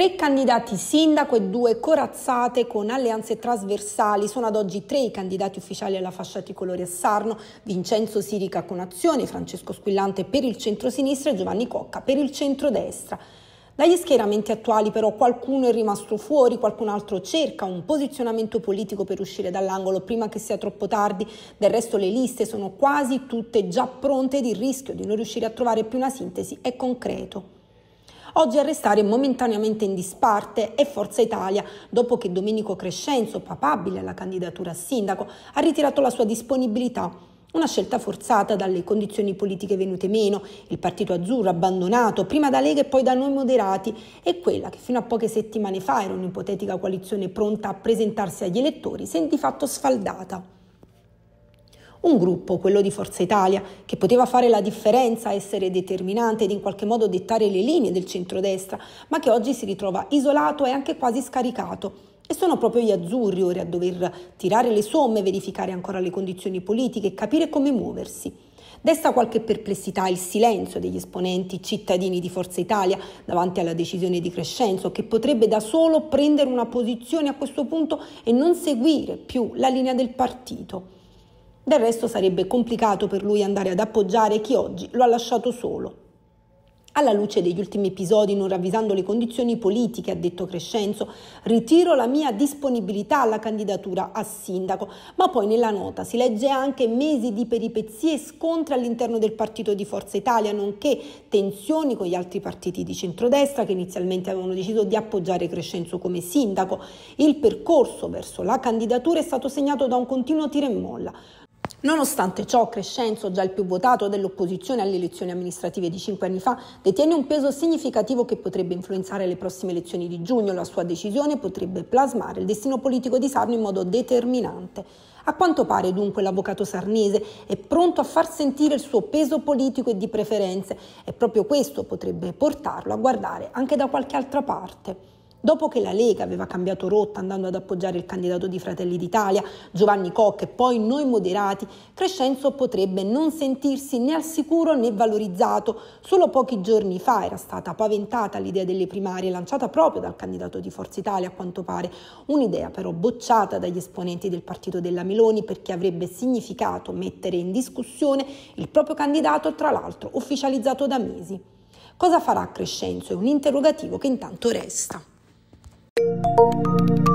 Tre candidati sindaco e due corazzate con alleanze trasversali. Sono ad oggi tre i candidati ufficiali alla fascia tricolore a Sarno, Vincenzo Sirica con Azione, Francesco Squillante per il centro-sinistra e Giovanni Cocca per il centro-destra. Dagli schieramenti attuali però qualcuno è rimasto fuori, qualcun altro cerca un posizionamento politico per uscire dall'angolo prima che sia troppo tardi, del resto le liste sono quasi tutte già pronte ed il rischio di non riuscire a trovare più una sintesi è concreto. Oggi a restare momentaneamente in disparte è Forza Italia, dopo che Domenico Crescenzo, papabile alla candidatura a sindaco, ha ritirato la sua disponibilità una scelta forzata dalle condizioni politiche venute meno, il partito azzurro abbandonato prima da Lega e poi da noi moderati e quella che fino a poche settimane fa era un'ipotetica coalizione pronta a presentarsi agli elettori, si è di fatto sfaldata. Un gruppo, quello di Forza Italia, che poteva fare la differenza, essere determinante ed in qualche modo dettare le linee del centrodestra, ma che oggi si ritrova isolato e anche quasi scaricato. E sono proprio gli azzurri ora a dover tirare le somme, verificare ancora le condizioni politiche e capire come muoversi. Desta qualche perplessità il silenzio degli esponenti cittadini di Forza Italia davanti alla decisione di Crescenzo, che potrebbe da solo prendere una posizione a questo punto e non seguire più la linea del partito. Del resto sarebbe complicato per lui andare ad appoggiare chi oggi lo ha lasciato solo. Alla luce degli ultimi episodi, non ravvisando le condizioni politiche, ha detto Crescenzo, ritiro la mia disponibilità alla candidatura a sindaco, ma poi nella nota si legge anche mesi di peripezie e scontri all'interno del partito di Forza Italia, nonché tensioni con gli altri partiti di centrodestra che inizialmente avevano deciso di appoggiare Crescenzo come sindaco. Il percorso verso la candidatura è stato segnato da un continuo tira e molla. Nonostante ciò, Crescenzo, già il più votato dell'opposizione alle elezioni amministrative di cinque anni fa, detiene un peso significativo che potrebbe influenzare le prossime elezioni di giugno. La sua decisione potrebbe plasmare il destino politico di Sarno in modo determinante. A quanto pare dunque l'avvocato sarnese è pronto a far sentire il suo peso politico e di preferenze e proprio questo potrebbe portarlo a guardare anche da qualche altra parte. Dopo che la Lega aveva cambiato rotta andando ad appoggiare il candidato di Fratelli d'Italia, Giovanni Cocca e poi noi moderati, Crescenzo potrebbe non sentirsi né al sicuro né valorizzato. Solo pochi giorni fa era stata paventata l'idea delle primarie, lanciata proprio dal candidato di Forza Italia a quanto pare, un'idea però bocciata dagli esponenti del partito della Meloni perché avrebbe significato mettere in discussione il proprio candidato, tra l'altro ufficializzato da mesi. Cosa farà Crescenzo? È un interrogativo che intanto resta. Música